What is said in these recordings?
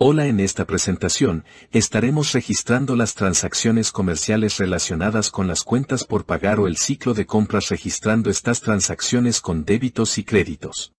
Hola en esta presentación, estaremos registrando las transacciones comerciales relacionadas con las cuentas por pagar o el ciclo de compras registrando estas transacciones con débitos y créditos.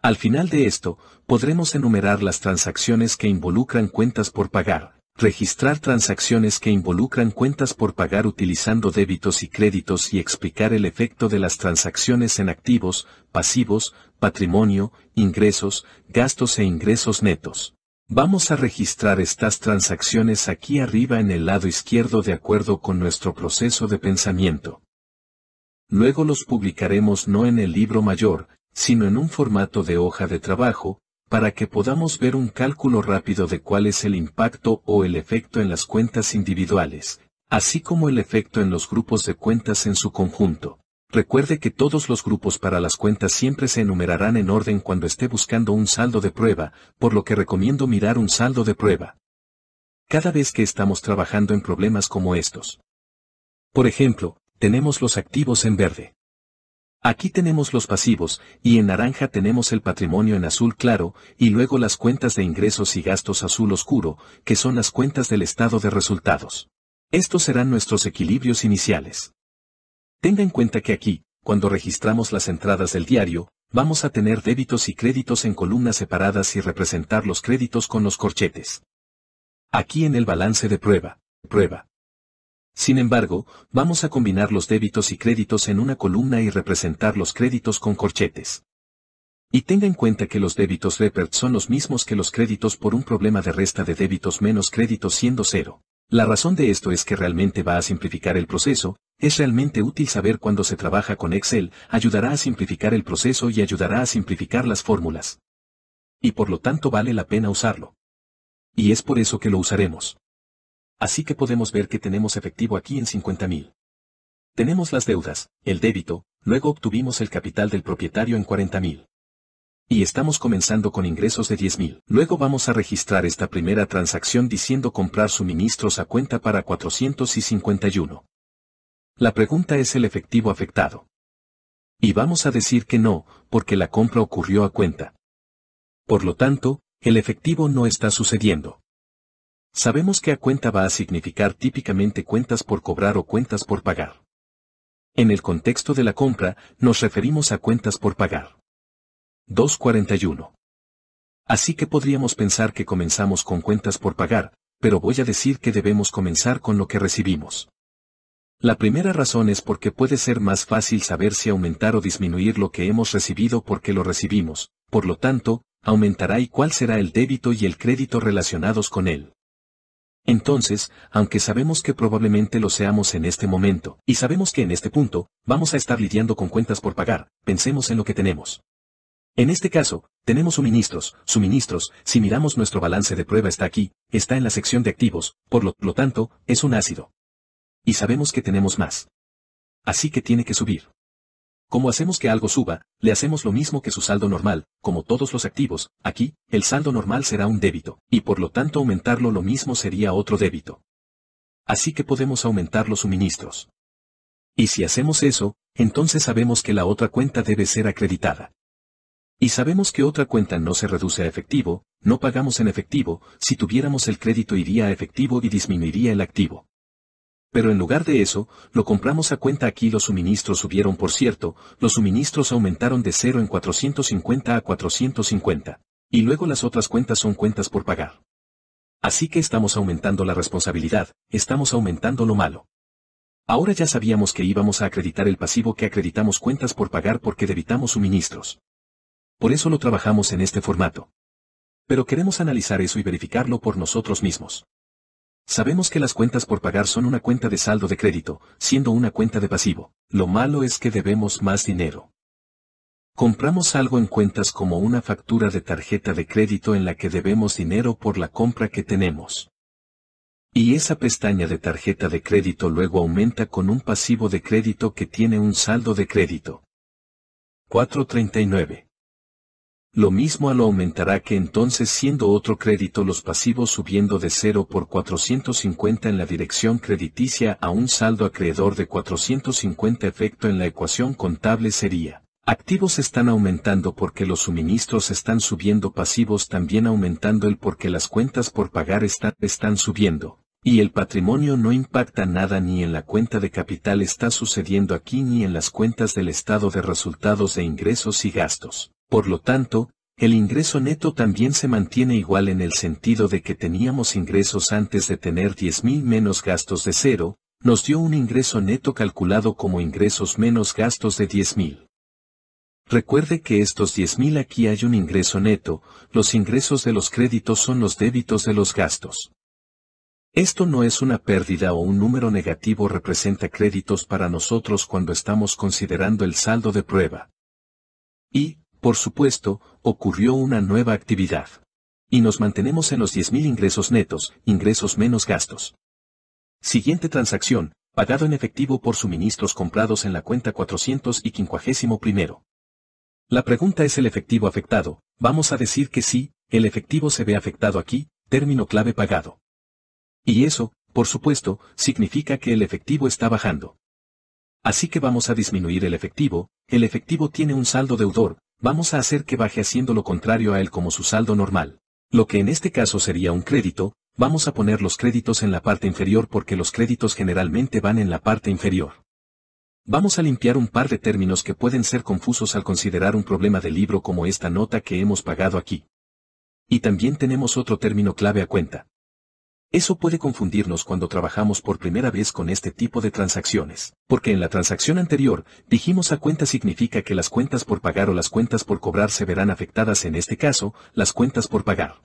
Al final de esto, podremos enumerar las transacciones que involucran cuentas por pagar, registrar transacciones que involucran cuentas por pagar utilizando débitos y créditos y explicar el efecto de las transacciones en activos, pasivos, patrimonio, ingresos, gastos e ingresos netos. Vamos a registrar estas transacciones aquí arriba en el lado izquierdo de acuerdo con nuestro proceso de pensamiento. Luego los publicaremos no en el libro mayor, sino en un formato de hoja de trabajo, para que podamos ver un cálculo rápido de cuál es el impacto o el efecto en las cuentas individuales, así como el efecto en los grupos de cuentas en su conjunto. Recuerde que todos los grupos para las cuentas siempre se enumerarán en orden cuando esté buscando un saldo de prueba, por lo que recomiendo mirar un saldo de prueba. Cada vez que estamos trabajando en problemas como estos. Por ejemplo, tenemos los activos en verde. Aquí tenemos los pasivos, y en naranja tenemos el patrimonio en azul claro, y luego las cuentas de ingresos y gastos azul oscuro, que son las cuentas del estado de resultados. Estos serán nuestros equilibrios iniciales. Tenga en cuenta que aquí, cuando registramos las entradas del diario, vamos a tener débitos y créditos en columnas separadas y representar los créditos con los corchetes. Aquí en el balance de prueba, prueba. Sin embargo, vamos a combinar los débitos y créditos en una columna y representar los créditos con corchetes. Y tenga en cuenta que los débitos Repert son los mismos que los créditos por un problema de resta de débitos menos créditos siendo cero. La razón de esto es que realmente va a simplificar el proceso, es realmente útil saber cuando se trabaja con Excel, ayudará a simplificar el proceso y ayudará a simplificar las fórmulas. Y por lo tanto vale la pena usarlo. Y es por eso que lo usaremos. Así que podemos ver que tenemos efectivo aquí en 50.000. Tenemos las deudas, el débito, luego obtuvimos el capital del propietario en 40.000. Y estamos comenzando con ingresos de 10.000. Luego vamos a registrar esta primera transacción diciendo comprar suministros a cuenta para 451. La pregunta es el efectivo afectado. Y vamos a decir que no, porque la compra ocurrió a cuenta. Por lo tanto, el efectivo no está sucediendo. Sabemos que a cuenta va a significar típicamente cuentas por cobrar o cuentas por pagar. En el contexto de la compra, nos referimos a cuentas por pagar. 2.41. Así que podríamos pensar que comenzamos con cuentas por pagar, pero voy a decir que debemos comenzar con lo que recibimos. La primera razón es porque puede ser más fácil saber si aumentar o disminuir lo que hemos recibido porque lo recibimos, por lo tanto, aumentará y cuál será el débito y el crédito relacionados con él. Entonces, aunque sabemos que probablemente lo seamos en este momento, y sabemos que en este punto, vamos a estar lidiando con cuentas por pagar, pensemos en lo que tenemos. En este caso, tenemos suministros, suministros, si miramos nuestro balance de prueba está aquí, está en la sección de activos, por lo, tanto, es un ácido. Y sabemos que tenemos más. Así que tiene que subir. Como hacemos que algo suba, le hacemos lo mismo que su saldo normal, como todos los activos, aquí, el saldo normal será un débito, y por lo tanto aumentarlo lo mismo sería otro débito. Así que podemos aumentar los suministros. Y si hacemos eso, entonces sabemos que la otra cuenta debe ser acreditada. Y sabemos que otra cuenta no se reduce a efectivo, no pagamos en efectivo, si tuviéramos el crédito iría a efectivo y disminuiría el activo. Pero en lugar de eso, lo compramos a cuenta aquí los suministros subieron por cierto, los suministros aumentaron de 0 en 450 a 450. Y luego las otras cuentas son cuentas por pagar. Así que estamos aumentando la responsabilidad, estamos aumentando lo malo. Ahora ya sabíamos que íbamos a acreditar el pasivo que acreditamos cuentas por pagar porque debitamos suministros. Por eso lo trabajamos en este formato. Pero queremos analizar eso y verificarlo por nosotros mismos. Sabemos que las cuentas por pagar son una cuenta de saldo de crédito, siendo una cuenta de pasivo. Lo malo es que debemos más dinero. Compramos algo en cuentas como una factura de tarjeta de crédito en la que debemos dinero por la compra que tenemos. Y esa pestaña de tarjeta de crédito luego aumenta con un pasivo de crédito que tiene un saldo de crédito. 439 lo mismo a lo aumentará que entonces siendo otro crédito los pasivos subiendo de 0 por 450 en la dirección crediticia a un saldo acreedor de 450 efecto en la ecuación contable sería. Activos están aumentando porque los suministros están subiendo pasivos también aumentando el porque las cuentas por pagar están subiendo. Y el patrimonio no impacta nada ni en la cuenta de capital está sucediendo aquí ni en las cuentas del estado de resultados de ingresos y gastos. Por lo tanto, el ingreso neto también se mantiene igual en el sentido de que teníamos ingresos antes de tener 10.000 menos gastos de cero, nos dio un ingreso neto calculado como ingresos menos gastos de 10.000. Recuerde que estos 10.000 aquí hay un ingreso neto, los ingresos de los créditos son los débitos de los gastos. Esto no es una pérdida o un número negativo representa créditos para nosotros cuando estamos considerando el saldo de prueba. Y, por supuesto, ocurrió una nueva actividad. Y nos mantenemos en los 10.000 ingresos netos, ingresos menos gastos. Siguiente transacción, pagado en efectivo por suministros comprados en la cuenta 400 y La pregunta es el efectivo afectado, vamos a decir que sí, el efectivo se ve afectado aquí, término clave pagado. Y eso, por supuesto, significa que el efectivo está bajando. Así que vamos a disminuir el efectivo, el efectivo tiene un saldo deudor, vamos a hacer que baje haciendo lo contrario a él como su saldo normal. Lo que en este caso sería un crédito, vamos a poner los créditos en la parte inferior porque los créditos generalmente van en la parte inferior. Vamos a limpiar un par de términos que pueden ser confusos al considerar un problema de libro como esta nota que hemos pagado aquí. Y también tenemos otro término clave a cuenta. Eso puede confundirnos cuando trabajamos por primera vez con este tipo de transacciones, porque en la transacción anterior dijimos a cuenta significa que las cuentas por pagar o las cuentas por cobrar se verán afectadas en este caso, las cuentas por pagar.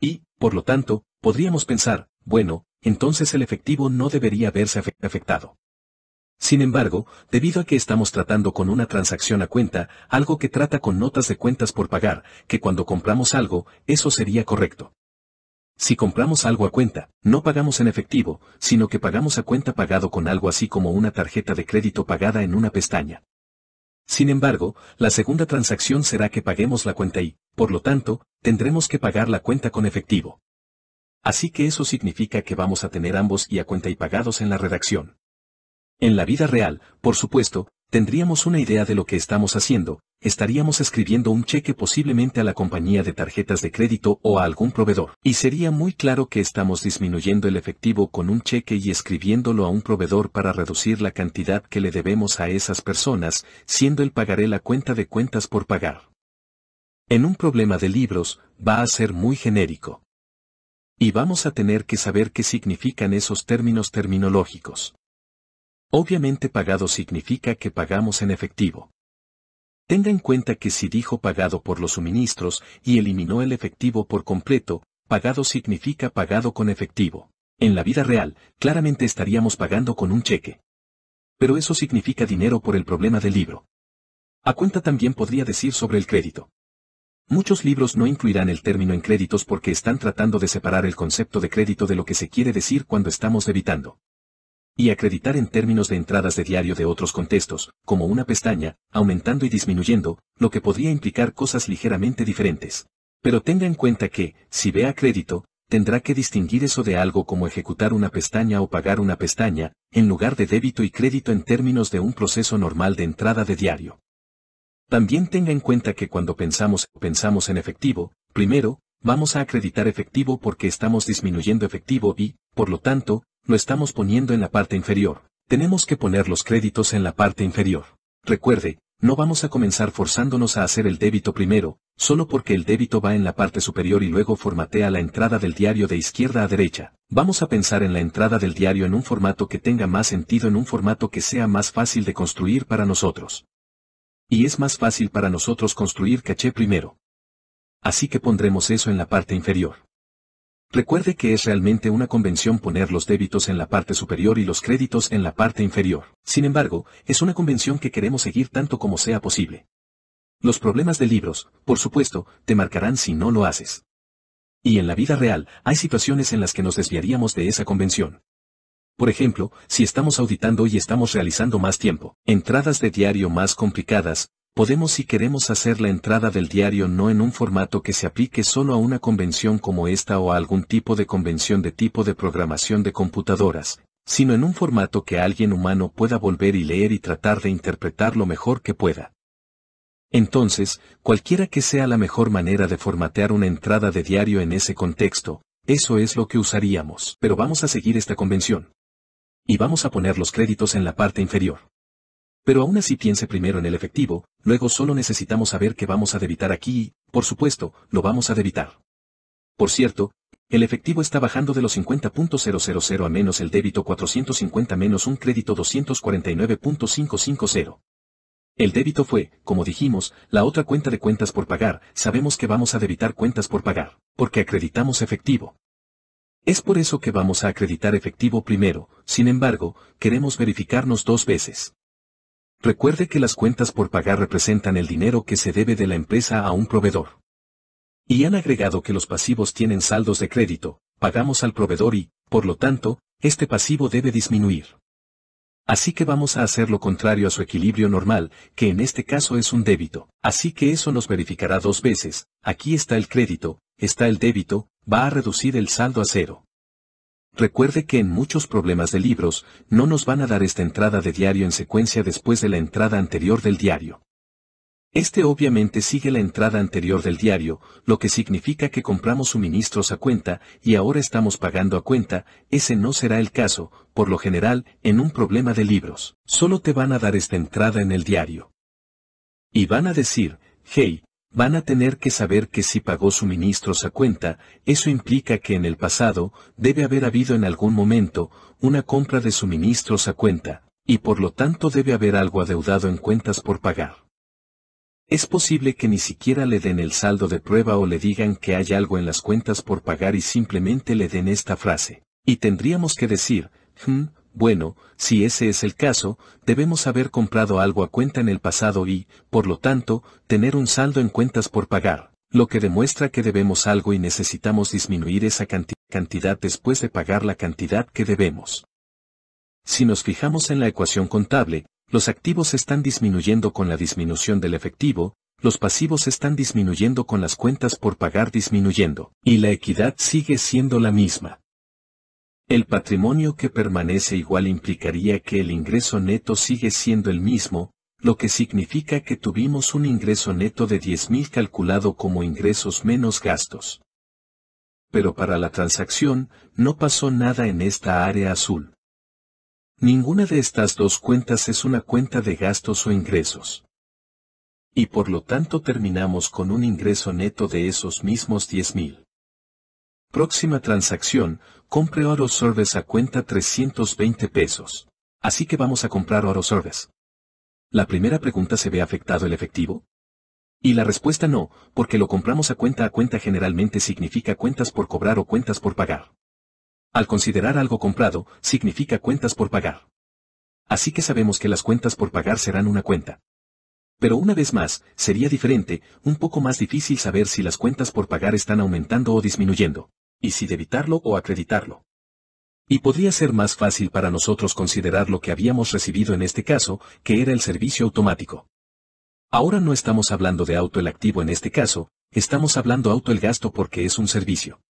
Y, por lo tanto, podríamos pensar, bueno, entonces el efectivo no debería verse afectado. Sin embargo, debido a que estamos tratando con una transacción a cuenta, algo que trata con notas de cuentas por pagar, que cuando compramos algo, eso sería correcto. Si compramos algo a cuenta, no pagamos en efectivo, sino que pagamos a cuenta pagado con algo así como una tarjeta de crédito pagada en una pestaña. Sin embargo, la segunda transacción será que paguemos la cuenta y, por lo tanto, tendremos que pagar la cuenta con efectivo. Así que eso significa que vamos a tener ambos y a cuenta y pagados en la redacción. En la vida real, por supuesto, tendríamos una idea de lo que estamos haciendo, estaríamos escribiendo un cheque posiblemente a la compañía de tarjetas de crédito o a algún proveedor. Y sería muy claro que estamos disminuyendo el efectivo con un cheque y escribiéndolo a un proveedor para reducir la cantidad que le debemos a esas personas, siendo el pagaré la cuenta de cuentas por pagar. En un problema de libros, va a ser muy genérico. Y vamos a tener que saber qué significan esos términos terminológicos. Obviamente pagado significa que pagamos en efectivo. Tenga en cuenta que si dijo pagado por los suministros y eliminó el efectivo por completo, pagado significa pagado con efectivo. En la vida real, claramente estaríamos pagando con un cheque. Pero eso significa dinero por el problema del libro. A cuenta también podría decir sobre el crédito. Muchos libros no incluirán el término en créditos porque están tratando de separar el concepto de crédito de lo que se quiere decir cuando estamos debitando y acreditar en términos de entradas de diario de otros contextos, como una pestaña, aumentando y disminuyendo, lo que podría implicar cosas ligeramente diferentes. Pero tenga en cuenta que, si ve crédito, tendrá que distinguir eso de algo como ejecutar una pestaña o pagar una pestaña, en lugar de débito y crédito en términos de un proceso normal de entrada de diario. También tenga en cuenta que cuando pensamos, pensamos en efectivo, primero, vamos a acreditar efectivo porque estamos disminuyendo efectivo y, por lo tanto, lo estamos poniendo en la parte inferior. Tenemos que poner los créditos en la parte inferior. Recuerde, no vamos a comenzar forzándonos a hacer el débito primero, solo porque el débito va en la parte superior y luego formatea la entrada del diario de izquierda a derecha. Vamos a pensar en la entrada del diario en un formato que tenga más sentido, en un formato que sea más fácil de construir para nosotros. Y es más fácil para nosotros construir caché primero. Así que pondremos eso en la parte inferior. Recuerde que es realmente una convención poner los débitos en la parte superior y los créditos en la parte inferior. Sin embargo, es una convención que queremos seguir tanto como sea posible. Los problemas de libros, por supuesto, te marcarán si no lo haces. Y en la vida real, hay situaciones en las que nos desviaríamos de esa convención. Por ejemplo, si estamos auditando y estamos realizando más tiempo, entradas de diario más complicadas, podemos y queremos hacer la entrada del diario no en un formato que se aplique solo a una convención como esta o a algún tipo de convención de tipo de programación de computadoras, sino en un formato que alguien humano pueda volver y leer y tratar de interpretar lo mejor que pueda. Entonces, cualquiera que sea la mejor manera de formatear una entrada de diario en ese contexto, eso es lo que usaríamos. Pero vamos a seguir esta convención. Y vamos a poner los créditos en la parte inferior. Pero aún así piense primero en el efectivo, luego solo necesitamos saber que vamos a debitar aquí y, por supuesto, lo vamos a debitar. Por cierto, el efectivo está bajando de los 50.000 a menos el débito 450 menos un crédito 249.550. El débito fue, como dijimos, la otra cuenta de cuentas por pagar, sabemos que vamos a debitar cuentas por pagar, porque acreditamos efectivo. Es por eso que vamos a acreditar efectivo primero, sin embargo, queremos verificarnos dos veces. Recuerde que las cuentas por pagar representan el dinero que se debe de la empresa a un proveedor. Y han agregado que los pasivos tienen saldos de crédito, pagamos al proveedor y, por lo tanto, este pasivo debe disminuir. Así que vamos a hacer lo contrario a su equilibrio normal, que en este caso es un débito. Así que eso nos verificará dos veces, aquí está el crédito, está el débito, va a reducir el saldo a cero. Recuerde que en muchos problemas de libros, no nos van a dar esta entrada de diario en secuencia después de la entrada anterior del diario. Este obviamente sigue la entrada anterior del diario, lo que significa que compramos suministros a cuenta y ahora estamos pagando a cuenta, ese no será el caso, por lo general, en un problema de libros. Solo te van a dar esta entrada en el diario. Y van a decir, hey, van a tener que saber que si pagó suministros a cuenta, eso implica que en el pasado debe haber habido en algún momento una compra de suministros a cuenta, y por lo tanto debe haber algo adeudado en cuentas por pagar. Es posible que ni siquiera le den el saldo de prueba o le digan que hay algo en las cuentas por pagar y simplemente le den esta frase. Y tendríamos que decir, hmm, bueno, si ese es el caso, debemos haber comprado algo a cuenta en el pasado y, por lo tanto, tener un saldo en cuentas por pagar, lo que demuestra que debemos algo y necesitamos disminuir esa cantidad después de pagar la cantidad que debemos. Si nos fijamos en la ecuación contable, los activos están disminuyendo con la disminución del efectivo, los pasivos están disminuyendo con las cuentas por pagar disminuyendo, y la equidad sigue siendo la misma. El patrimonio que permanece igual implicaría que el ingreso neto sigue siendo el mismo, lo que significa que tuvimos un ingreso neto de 10.000 calculado como ingresos menos gastos. Pero para la transacción, no pasó nada en esta área azul. Ninguna de estas dos cuentas es una cuenta de gastos o ingresos. Y por lo tanto terminamos con un ingreso neto de esos mismos 10.000. Próxima transacción, compre Oro Service a cuenta 320 pesos. Así que vamos a comprar Oro Service. La primera pregunta se ve afectado el efectivo. Y la respuesta no, porque lo compramos a cuenta a cuenta generalmente significa cuentas por cobrar o cuentas por pagar. Al considerar algo comprado, significa cuentas por pagar. Así que sabemos que las cuentas por pagar serán una cuenta. Pero una vez más, sería diferente, un poco más difícil saber si las cuentas por pagar están aumentando o disminuyendo y si debitarlo o acreditarlo. Y podría ser más fácil para nosotros considerar lo que habíamos recibido en este caso, que era el servicio automático. Ahora no estamos hablando de auto el activo en este caso, estamos hablando auto el gasto porque es un servicio.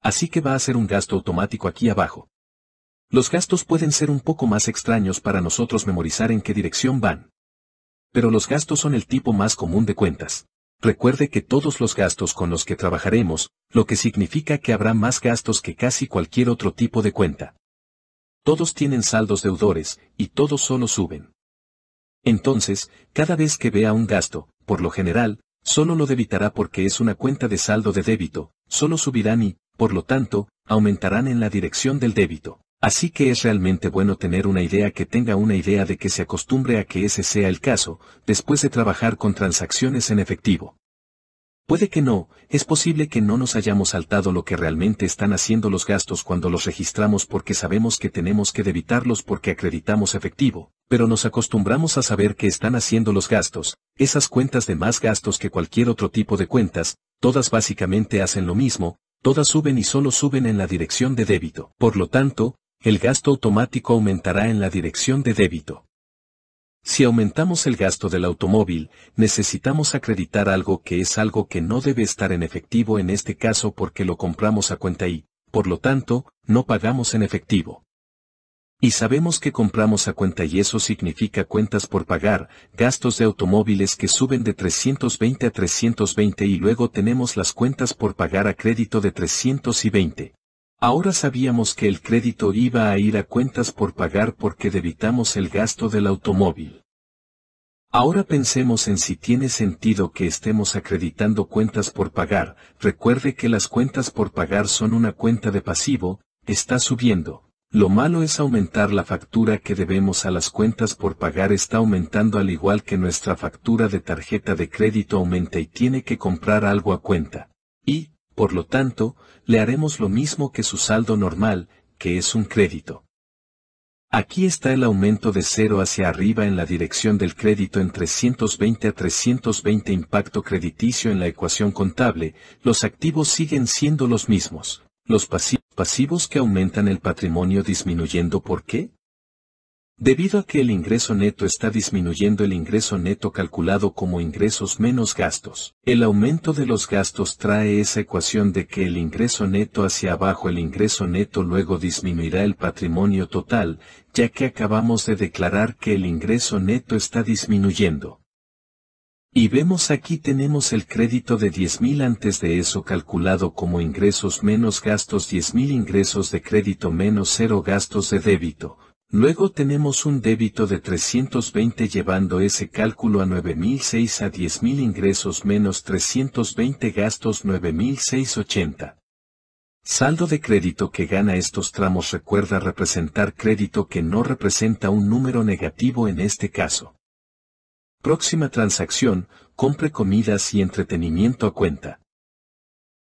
Así que va a ser un gasto automático aquí abajo. Los gastos pueden ser un poco más extraños para nosotros memorizar en qué dirección van. Pero los gastos son el tipo más común de cuentas recuerde que todos los gastos con los que trabajaremos, lo que significa que habrá más gastos que casi cualquier otro tipo de cuenta. Todos tienen saldos deudores, y todos solo suben. Entonces, cada vez que vea un gasto, por lo general, solo lo debitará porque es una cuenta de saldo de débito, solo subirán y, por lo tanto, aumentarán en la dirección del débito. Así que es realmente bueno tener una idea que tenga una idea de que se acostumbre a que ese sea el caso, después de trabajar con transacciones en efectivo. Puede que no, es posible que no nos hayamos saltado lo que realmente están haciendo los gastos cuando los registramos porque sabemos que tenemos que debitarlos porque acreditamos efectivo, pero nos acostumbramos a saber que están haciendo los gastos, esas cuentas de más gastos que cualquier otro tipo de cuentas, todas básicamente hacen lo mismo, todas suben y solo suben en la dirección de débito. Por lo tanto, el gasto automático aumentará en la dirección de débito. Si aumentamos el gasto del automóvil, necesitamos acreditar algo que es algo que no debe estar en efectivo en este caso porque lo compramos a cuenta y, por lo tanto, no pagamos en efectivo. Y sabemos que compramos a cuenta y eso significa cuentas por pagar, gastos de automóviles que suben de 320 a 320 y luego tenemos las cuentas por pagar a crédito de 320. Ahora sabíamos que el crédito iba a ir a cuentas por pagar porque debitamos el gasto del automóvil. Ahora pensemos en si tiene sentido que estemos acreditando cuentas por pagar, recuerde que las cuentas por pagar son una cuenta de pasivo, está subiendo, lo malo es aumentar la factura que debemos a las cuentas por pagar está aumentando al igual que nuestra factura de tarjeta de crédito aumenta y tiene que comprar algo a cuenta. Por lo tanto, le haremos lo mismo que su saldo normal, que es un crédito. Aquí está el aumento de cero hacia arriba en la dirección del crédito en 320 a 320 impacto crediticio en la ecuación contable, los activos siguen siendo los mismos. Los pasivos que aumentan el patrimonio disminuyendo ¿por qué? Debido a que el ingreso neto está disminuyendo el ingreso neto calculado como ingresos menos gastos, el aumento de los gastos trae esa ecuación de que el ingreso neto hacia abajo el ingreso neto luego disminuirá el patrimonio total, ya que acabamos de declarar que el ingreso neto está disminuyendo. Y vemos aquí tenemos el crédito de 10.000 antes de eso calculado como ingresos menos gastos 10.000 ingresos de crédito menos cero gastos de débito, Luego tenemos un débito de 320 llevando ese cálculo a 9.006 a 10.000 ingresos menos 320 gastos 9.680. Saldo de crédito que gana estos tramos recuerda representar crédito que no representa un número negativo en este caso. Próxima transacción, compre comidas y entretenimiento a cuenta.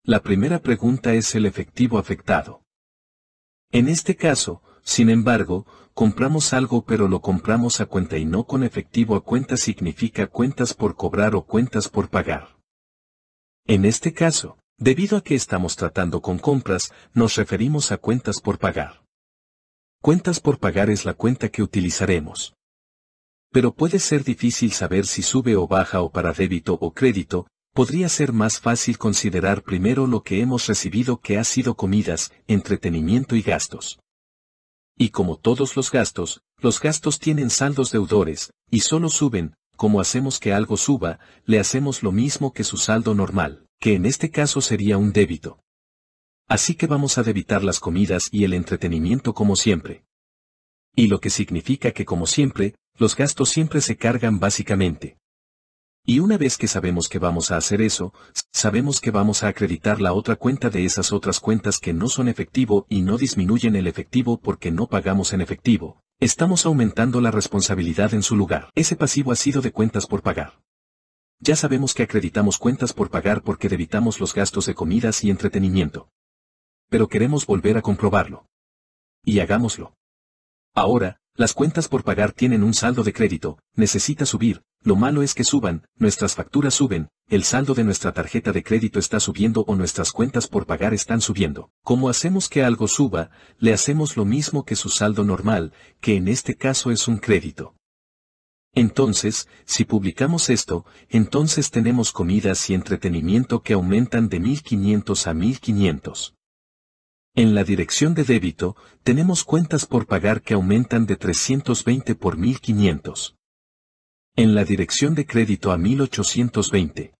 La primera pregunta es el efectivo afectado. En este caso, sin embargo, Compramos algo pero lo compramos a cuenta y no con efectivo a cuenta significa cuentas por cobrar o cuentas por pagar. En este caso, debido a que estamos tratando con compras, nos referimos a cuentas por pagar. Cuentas por pagar es la cuenta que utilizaremos. Pero puede ser difícil saber si sube o baja o para débito o crédito, podría ser más fácil considerar primero lo que hemos recibido que ha sido comidas, entretenimiento y gastos. Y como todos los gastos, los gastos tienen saldos deudores, y solo suben, como hacemos que algo suba, le hacemos lo mismo que su saldo normal, que en este caso sería un débito. Así que vamos a debitar las comidas y el entretenimiento como siempre. Y lo que significa que como siempre, los gastos siempre se cargan básicamente. Y una vez que sabemos que vamos a hacer eso, sabemos que vamos a acreditar la otra cuenta de esas otras cuentas que no son efectivo y no disminuyen el efectivo porque no pagamos en efectivo. Estamos aumentando la responsabilidad en su lugar. Ese pasivo ha sido de cuentas por pagar. Ya sabemos que acreditamos cuentas por pagar porque debitamos los gastos de comidas y entretenimiento. Pero queremos volver a comprobarlo. Y hagámoslo. Ahora, las cuentas por pagar tienen un saldo de crédito, necesita subir, lo malo es que suban, nuestras facturas suben, el saldo de nuestra tarjeta de crédito está subiendo o nuestras cuentas por pagar están subiendo. Como hacemos que algo suba, le hacemos lo mismo que su saldo normal, que en este caso es un crédito. Entonces, si publicamos esto, entonces tenemos comidas y entretenimiento que aumentan de 1500 a 1500. En la dirección de débito, tenemos cuentas por pagar que aumentan de 320 por 1500 en la dirección de crédito a 1820.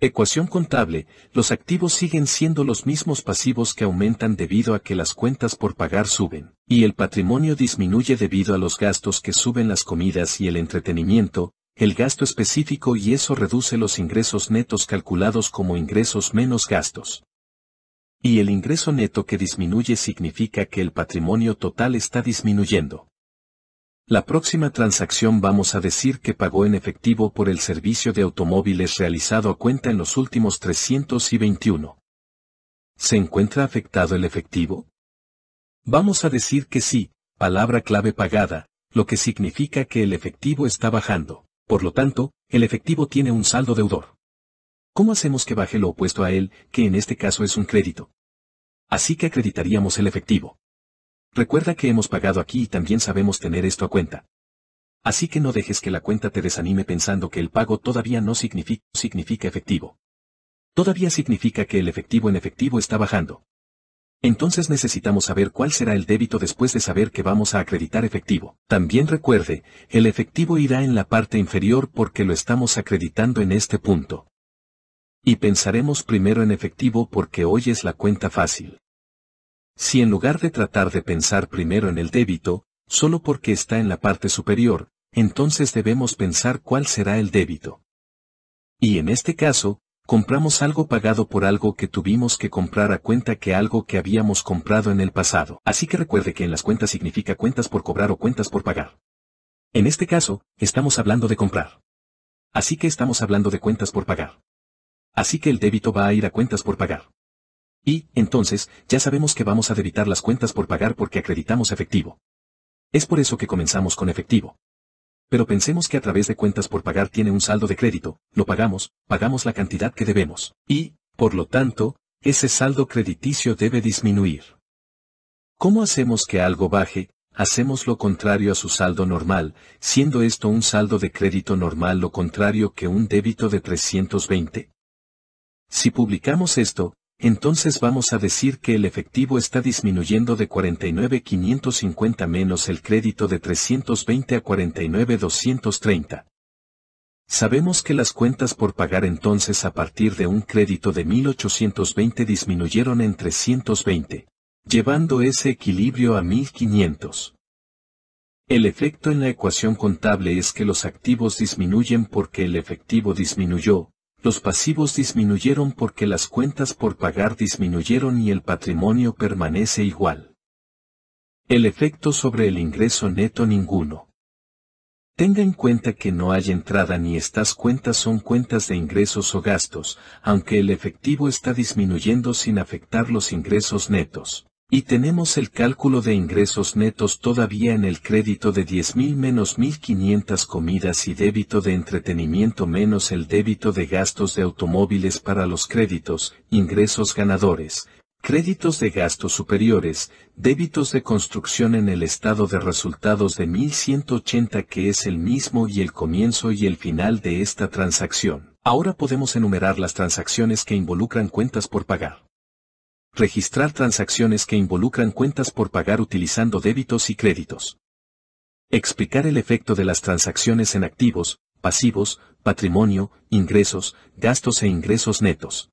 Ecuación contable, los activos siguen siendo los mismos pasivos que aumentan debido a que las cuentas por pagar suben, y el patrimonio disminuye debido a los gastos que suben las comidas y el entretenimiento, el gasto específico y eso reduce los ingresos netos calculados como ingresos menos gastos. Y el ingreso neto que disminuye significa que el patrimonio total está disminuyendo. La próxima transacción vamos a decir que pagó en efectivo por el servicio de automóviles realizado a cuenta en los últimos 321. ¿Se encuentra afectado el efectivo? Vamos a decir que sí, palabra clave pagada, lo que significa que el efectivo está bajando. Por lo tanto, el efectivo tiene un saldo deudor. ¿Cómo hacemos que baje lo opuesto a él, que en este caso es un crédito? Así que acreditaríamos el efectivo. Recuerda que hemos pagado aquí y también sabemos tener esto a cuenta. Así que no dejes que la cuenta te desanime pensando que el pago todavía no significa, efectivo. Todavía significa que el efectivo en efectivo está bajando. Entonces necesitamos saber cuál será el débito después de saber que vamos a acreditar efectivo. También recuerde, el efectivo irá en la parte inferior porque lo estamos acreditando en este punto. Y pensaremos primero en efectivo porque hoy es la cuenta fácil. Si en lugar de tratar de pensar primero en el débito, solo porque está en la parte superior, entonces debemos pensar cuál será el débito. Y en este caso, compramos algo pagado por algo que tuvimos que comprar a cuenta que algo que habíamos comprado en el pasado. Así que recuerde que en las cuentas significa cuentas por cobrar o cuentas por pagar. En este caso, estamos hablando de comprar. Así que estamos hablando de cuentas por pagar. Así que el débito va a ir a cuentas por pagar. Y, entonces, ya sabemos que vamos a debitar las cuentas por pagar porque acreditamos efectivo. Es por eso que comenzamos con efectivo. Pero pensemos que a través de cuentas por pagar tiene un saldo de crédito, lo pagamos, pagamos la cantidad que debemos, y, por lo tanto, ese saldo crediticio debe disminuir. ¿Cómo hacemos que algo baje? Hacemos lo contrario a su saldo normal, siendo esto un saldo de crédito normal lo contrario que un débito de 320. Si publicamos esto, entonces vamos a decir que el efectivo está disminuyendo de 49.550 menos el crédito de 320 a 49.230. Sabemos que las cuentas por pagar entonces a partir de un crédito de 1820 disminuyeron en 320, llevando ese equilibrio a 1500. El efecto en la ecuación contable es que los activos disminuyen porque el efectivo disminuyó, los pasivos disminuyeron porque las cuentas por pagar disminuyeron y el patrimonio permanece igual. El efecto sobre el ingreso neto ninguno. Tenga en cuenta que no hay entrada ni estas cuentas son cuentas de ingresos o gastos, aunque el efectivo está disminuyendo sin afectar los ingresos netos. Y tenemos el cálculo de ingresos netos todavía en el crédito de 10.000 menos 1.500 comidas y débito de entretenimiento menos el débito de gastos de automóviles para los créditos, ingresos ganadores, créditos de gastos superiores, débitos de construcción en el estado de resultados de 1.180 que es el mismo y el comienzo y el final de esta transacción. Ahora podemos enumerar las transacciones que involucran cuentas por pagar registrar transacciones que involucran cuentas por pagar utilizando débitos y créditos. Explicar el efecto de las transacciones en activos, pasivos, patrimonio, ingresos, gastos e ingresos netos.